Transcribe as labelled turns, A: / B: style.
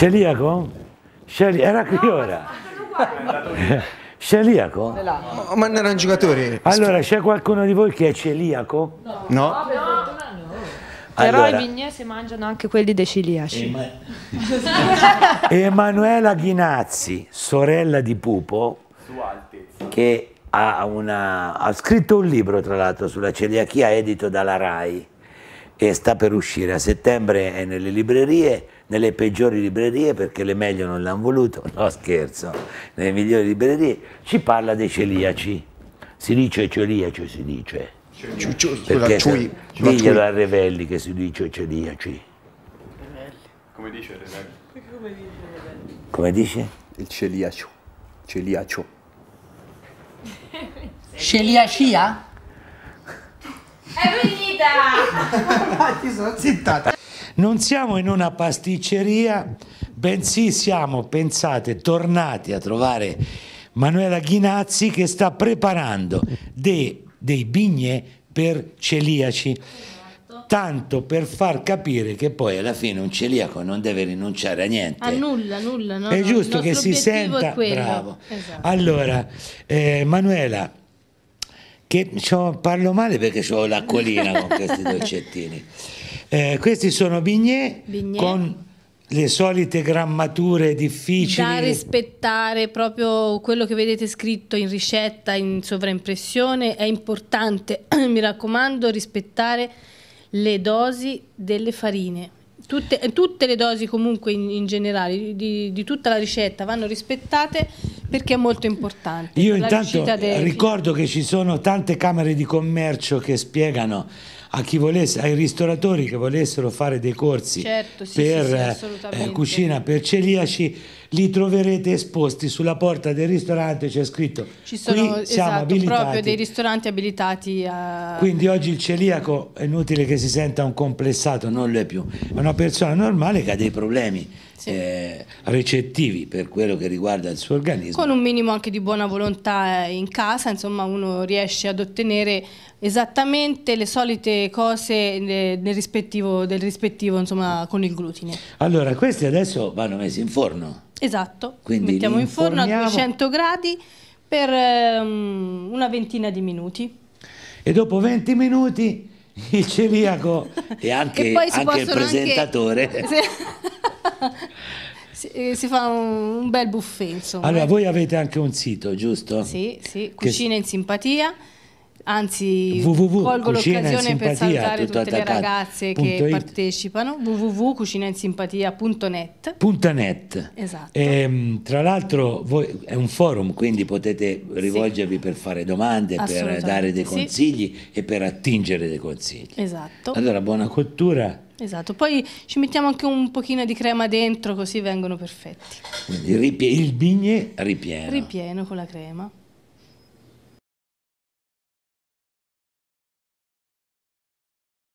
A: Celiaco? Celi- era qui ora. Celiaco? Ma, oh, ma non un giocatore. Allora, c'è qualcuno di voi che è celiaco? No. no. Però Allora. i
B: vignesi mangiano anche quelli dei ciliaci.
A: Emanuela Ghinazzi, sorella di Pupo, che ha, una- ha scritto un libro, tra l'altro, sulla celiachia, edito dalla RAI e sta per uscire. A settembre è nelle librerie, nelle peggiori librerie perché le meglio non l'hanno voluto, no scherzo, nelle migliori librerie, ci parla dei celiaci. Si dice celiaci, si dice. Ciu, ciu, diglielo a Revelli che si dice celiaci.
B: Come dice Revelli?
A: Come dice Il celiacio. Celiacio. Celiacia? È Eh, zitta! Ti sono zittata. Non siamo in una pasticceria, bensì siamo, pensate, tornati a trovare Manuela Ghinazzi che sta preparando dei, dei bignè per celiaci esatto. tanto per far capire che poi alla fine un celiaco non deve rinunciare a niente. A
B: nulla, nulla. No? È giusto che si senta... Bravo. Esatto.
A: Allora, eh, Manuela, che parlo male perché ho l'acquolina con questi dolcettini. Eh, questi sono bignè, bignè con le solite grammature difficili da
B: rispettare proprio quello che vedete scritto in ricetta in sovraimpressione è importante mi raccomando rispettare le dosi delle farine tutte, tutte le dosi comunque in, in generale di, di, tutta la ricetta vanno rispettate perché è molto importante. Io intanto
A: ricordo che ci sono tante camere di commercio che spiegano volesse, ai ristoratori che volessero fare dei corsi certo, sì, per sì, sì, eh, cucina per celiaci li troverete esposti sulla porta del ristorante, c'è scritto Ci sono, qui esatto, siamo esatto, proprio dei
B: ristoranti abilitati a... Quindi
A: oggi il celiaco è inutile che si senta un complessato, non lo è più, è una persona normale che ha dei problemi. Sì. Eh, recettivi per quello che riguarda il suo organismo.
B: Con un minimo anche di buona volontà eh, in casa, insomma uno riesce ad ottenere esattamente le solite cose del rispettivo, del rispettivo insomma, con il glutine.
A: Allora, questi adesso vanno messi in forno.
B: Esatto, Quindi mettiamo in forno a 200 gradi per um, una ventina di minuti.
A: E dopo 20 minuti il celiaco e anche, e anche il presentatore...
B: Anche... Eh, si, fa un, un bel buffet insomma. Allora voi
A: avete anche un sito giusto? Sì,
B: sì, Cucina che... in Simpatia anzi colgo l'occasione per salutare tutte le ragazze che partecipano www.cucinansimpatia.net
A: esatto e, ehm, tra l'altro è un forum quindi potete rivolgervi sì. per fare domande per dare dei consigli sì. e per attingere dei consigli
B: esatto allora
A: buona cottura
B: Esatto, poi ci mettiamo anche un pochino di crema dentro così vengono perfetti.
A: Quindi il bignè ripieno.
B: Ripieno con la crema.